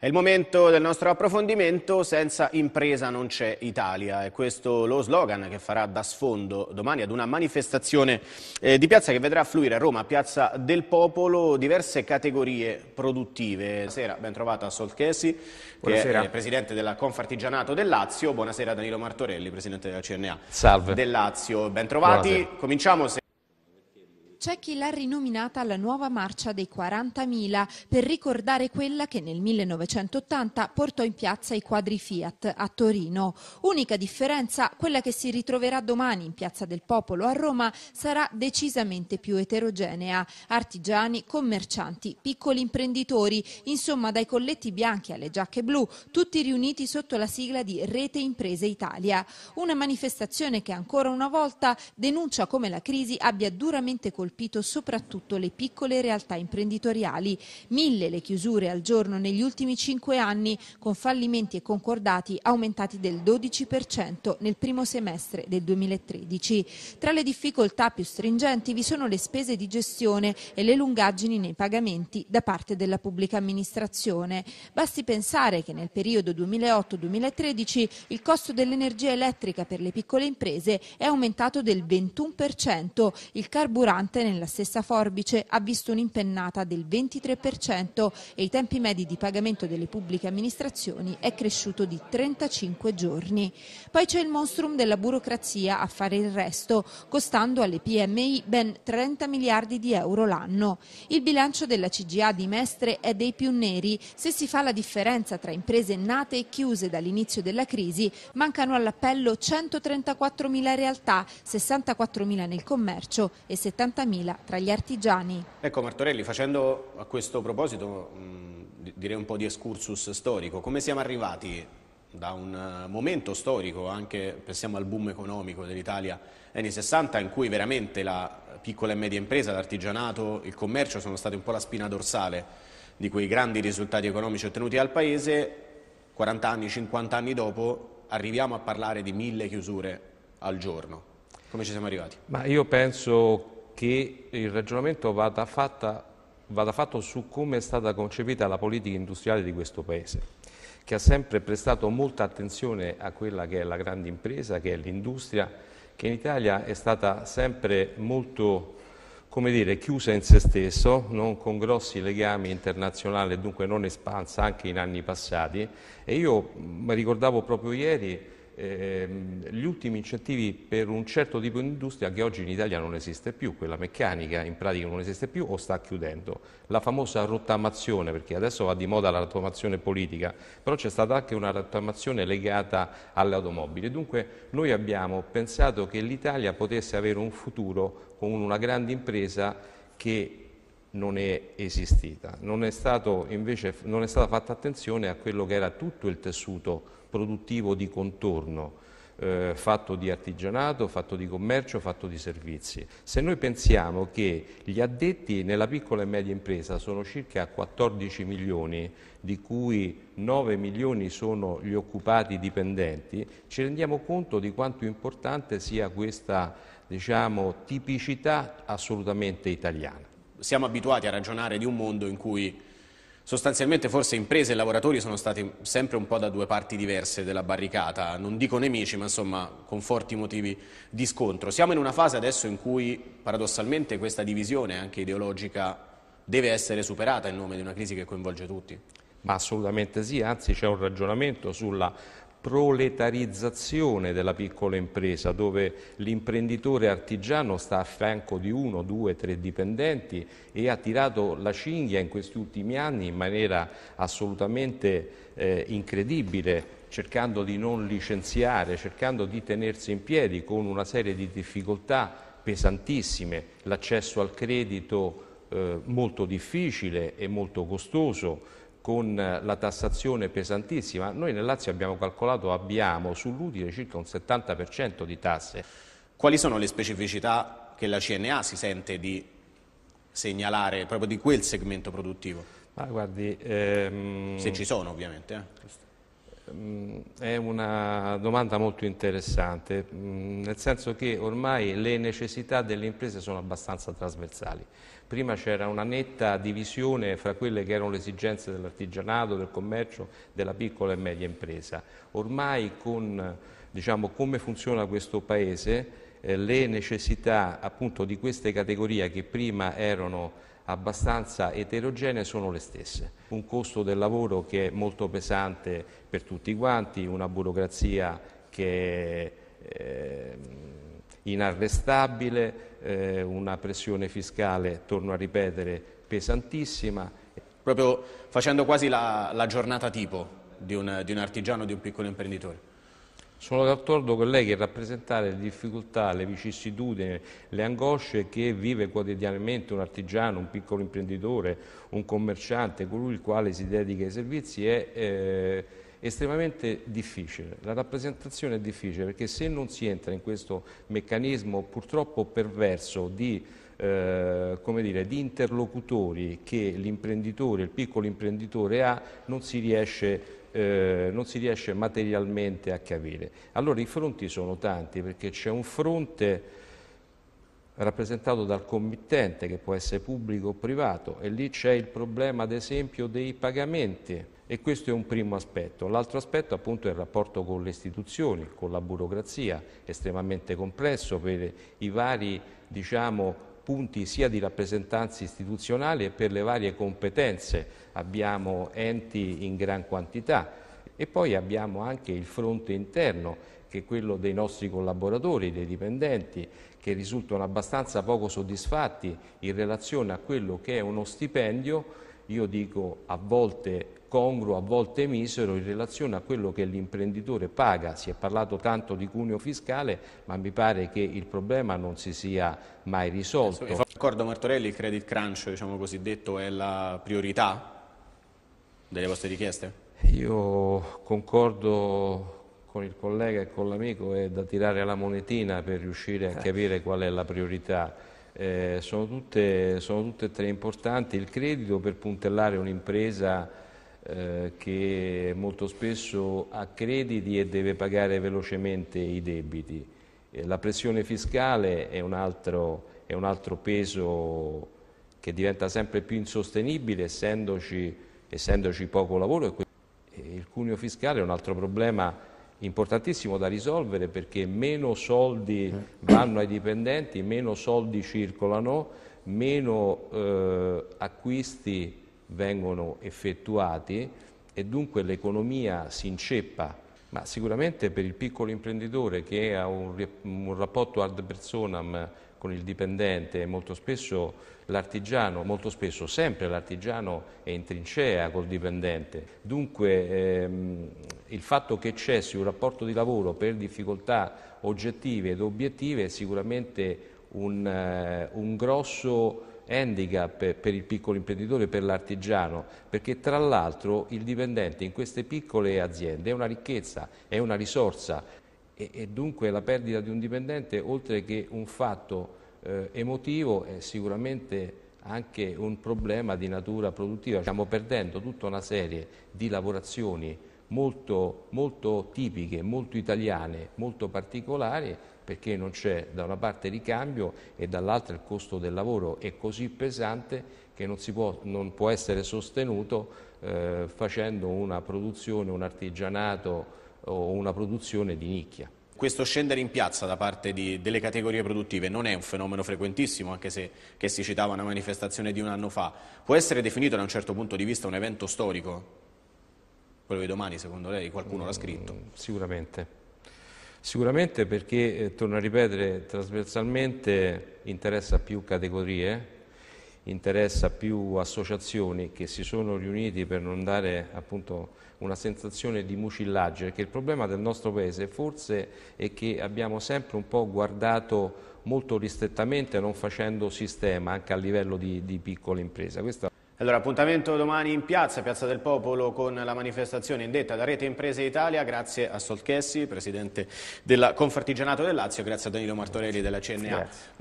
È il momento del nostro approfondimento, senza impresa non c'è Italia. È questo lo slogan che farà da sfondo domani ad una manifestazione eh, di piazza che vedrà affluire a Roma, Piazza del Popolo, diverse categorie produttive. Buonasera, ben trovato a Sol Buonasera. che è Presidente della Confartigianato del Lazio. Buonasera Danilo Martorelli, Presidente della CNA Salve. del Lazio. Ben trovati. Cominciamo c'è chi l'ha rinominata la nuova marcia dei 40.000 per ricordare quella che nel 1980 portò in piazza i quadri Fiat a Torino. Unica differenza, quella che si ritroverà domani in Piazza del Popolo a Roma sarà decisamente più eterogenea. Artigiani, commercianti, piccoli imprenditori, insomma dai colletti bianchi alle giacche blu, tutti riuniti sotto la sigla di Rete Imprese Italia. Una manifestazione che ancora una volta denuncia come la crisi abbia duramente colpito colpito soprattutto le piccole realtà imprenditoriali. Mille le chiusure al giorno negli ultimi cinque anni, con fallimenti e concordati aumentati del 12% nel primo semestre del 2013. Tra le difficoltà più stringenti vi sono le spese di gestione e le lungaggini nei pagamenti da parte della pubblica amministrazione. Basti pensare che nel periodo 2008-2013 il costo dell'energia elettrica per le piccole imprese è aumentato del 21%, il carburante entrate nella stessa forbice ha visto un'impennata del 23% e i tempi medi di pagamento delle pubbliche amministrazioni è cresciuto di 35 giorni. Poi c'è il monstrum della burocrazia a fare il resto, costando alle PMI ben 30 miliardi di euro l'anno. Il bilancio della CGA di Mestre è dei più neri. Se si fa la differenza tra imprese nate e chiuse dall'inizio della crisi, mancano all'appello 134 mila realtà, 64 mila nel commercio e 70 mila 30.000 tra gli artigiani. Ecco Martorelli, facendo a questo proposito mh, direi un po' di excursus storico, come siamo arrivati da un eh, momento storico, anche pensiamo al boom economico dell'Italia anni 60, in cui veramente la piccola e media impresa, l'artigianato, il commercio sono stati un po' la spina dorsale di quei grandi risultati economici ottenuti dal Paese, 40 anni, 50 anni dopo, arriviamo a parlare di mille chiusure al giorno. Come ci siamo arrivati? Ma io penso che il ragionamento vada, fatta, vada fatto su come è stata concepita la politica industriale di questo Paese che ha sempre prestato molta attenzione a quella che è la grande impresa, che è l'industria, che in Italia è stata sempre molto come dire, chiusa in se stesso, non con grossi legami internazionali e dunque non espansa anche in anni passati. E io mi ricordavo proprio ieri Ehm, gli ultimi incentivi per un certo tipo di industria che oggi in Italia non esiste più, quella meccanica in pratica non esiste più o sta chiudendo. La famosa rottamazione, perché adesso va di moda la rottamazione politica, però c'è stata anche una rottamazione legata alle automobili. Dunque noi abbiamo pensato che l'Italia potesse avere un futuro con una grande impresa che non è esistita. Non è, stato, invece, non è stata fatta attenzione a quello che era tutto il tessuto produttivo di contorno eh, fatto di artigianato, fatto di commercio, fatto di servizi. Se noi pensiamo che gli addetti nella piccola e media impresa sono circa 14 milioni, di cui 9 milioni sono gli occupati dipendenti, ci rendiamo conto di quanto importante sia questa diciamo, tipicità assolutamente italiana. Siamo abituati a ragionare di un mondo in cui Sostanzialmente forse imprese e lavoratori sono stati sempre un po' da due parti diverse della barricata, non dico nemici ma insomma con forti motivi di scontro. Siamo in una fase adesso in cui paradossalmente questa divisione anche ideologica deve essere superata in nome di una crisi che coinvolge tutti. Ma assolutamente sì, anzi c'è un ragionamento sulla proletarizzazione della piccola impresa, dove l'imprenditore artigiano sta a fianco di uno, due, tre dipendenti e ha tirato la cinghia in questi ultimi anni in maniera assolutamente eh, incredibile, cercando di non licenziare, cercando di tenersi in piedi con una serie di difficoltà pesantissime, l'accesso al credito eh, molto difficile e molto costoso, con eh, la tassazione pesantissima. Noi nel Lazio abbiamo calcolato, abbiamo sull'utile circa un 70% di tasse. Quali sono le specificità che la CNA si sente di segnalare proprio di quel segmento produttivo? Ah, guardi, ehm... Se ci sono ovviamente. Eh. Mm, è una domanda molto interessante, mm, nel senso che ormai le necessità delle imprese sono abbastanza trasversali. Prima c'era una netta divisione fra quelle che erano le esigenze dell'artigianato, del commercio, della piccola e media impresa. Ormai con diciamo, come funziona questo Paese eh, le necessità appunto di queste categorie che prima erano abbastanza eterogenee sono le stesse. Un costo del lavoro che è molto pesante per tutti quanti, una burocrazia che è ehm, inarrestabile, eh, una pressione fiscale, torno a ripetere, pesantissima. Proprio facendo quasi la, la giornata tipo di un, di un artigiano, di un piccolo imprenditore. Sono d'accordo con lei che rappresentare le difficoltà, le vicissitudini, le angosce che vive quotidianamente un artigiano, un piccolo imprenditore, un commerciante, colui il quale si dedica ai servizi è eh, estremamente difficile. La rappresentazione è difficile perché se non si entra in questo meccanismo purtroppo perverso di eh, come dire, di interlocutori che l'imprenditore, il piccolo imprenditore ha, non si riesce a eh, non si riesce materialmente a capire. Allora i fronti sono tanti perché c'è un fronte rappresentato dal committente che può essere pubblico o privato e lì c'è il problema ad esempio dei pagamenti e questo è un primo aspetto. L'altro aspetto appunto è il rapporto con le istituzioni, con la burocrazia, estremamente complesso per i vari diciamo, punti sia di rappresentanza istituzionale e per le varie competenze. Abbiamo enti in gran quantità e poi abbiamo anche il fronte interno che è quello dei nostri collaboratori, dei dipendenti, che risultano abbastanza poco soddisfatti in relazione a quello che è uno stipendio, io dico a volte congruo, a volte misero, in relazione a quello che l'imprenditore paga. Si è parlato tanto di cuneo fiscale, ma mi pare che il problema non si sia mai risolto. D'accordo Martorelli, il credit crunch, diciamo cosiddetto, è la priorità delle vostre richieste? Io concordo con il collega e con l'amico, è da tirare la monetina per riuscire a eh. capire qual è la priorità. Eh, sono, tutte, sono, tutte, e tre importanti. Il credito per puntellare un'impresa eh, che molto spesso ha crediti e deve pagare velocemente i debiti. Eh, la pressione fiscale è un, altro, è un altro peso che diventa sempre più insostenibile essendoci, essendoci poco lavoro. Eh, il cuneo fiscale è un altro problema importantissimo da risolvere perché meno soldi vanno ai dipendenti, meno soldi circolano, meno eh, acquisti vengono effettuati e dunque l'economia si inceppa. Ma sicuramente per il piccolo imprenditore che ha un, un rapporto ad personam con il dipendente, molto spesso l'artigiano, molto spesso sempre l'artigiano è in trincea col dipendente. Dunque ehm, il fatto che cessi un rapporto di lavoro per difficoltà oggettive ed obiettive è sicuramente un, eh, un grosso handicap per il piccolo imprenditore, per l'artigiano, perché tra l'altro il dipendente in queste piccole aziende è una ricchezza, è una risorsa e, e dunque la perdita di un dipendente, oltre che un fatto eh, emotivo, è sicuramente anche un problema di natura produttiva. Stiamo perdendo tutta una serie di lavorazioni molto, molto tipiche, molto italiane, molto particolari perché non c'è da una parte ricambio e dall'altra il costo del lavoro è così pesante che non, può, non può, essere sostenuto eh, facendo una produzione, un artigianato o una produzione di nicchia. Questo scendere in piazza da parte di, delle categorie produttive non è un fenomeno frequentissimo, anche se che si citava una manifestazione di un anno fa. Può essere definito da un certo punto di vista un evento storico? Quello di domani, secondo lei, qualcuno mm, l'ha scritto? Mm, sicuramente. Sicuramente perché, eh, torno a ripetere, trasversalmente interessa più categorie, interessa più associazioni che si sono riuniti per non dare appunto una sensazione di mucillaggio, perché il problema del nostro paese forse è che abbiamo sempre un po' guardato molto ristrettamente non facendo sistema anche a livello di, di piccole imprese. Questa allora, appuntamento domani in piazza, Piazza del Popolo, con la manifestazione indetta da Rete Imprese Italia, grazie a Solchessi, Presidente della Confartigianato del Lazio, grazie a Danilo Martorelli della CNA. Grazie.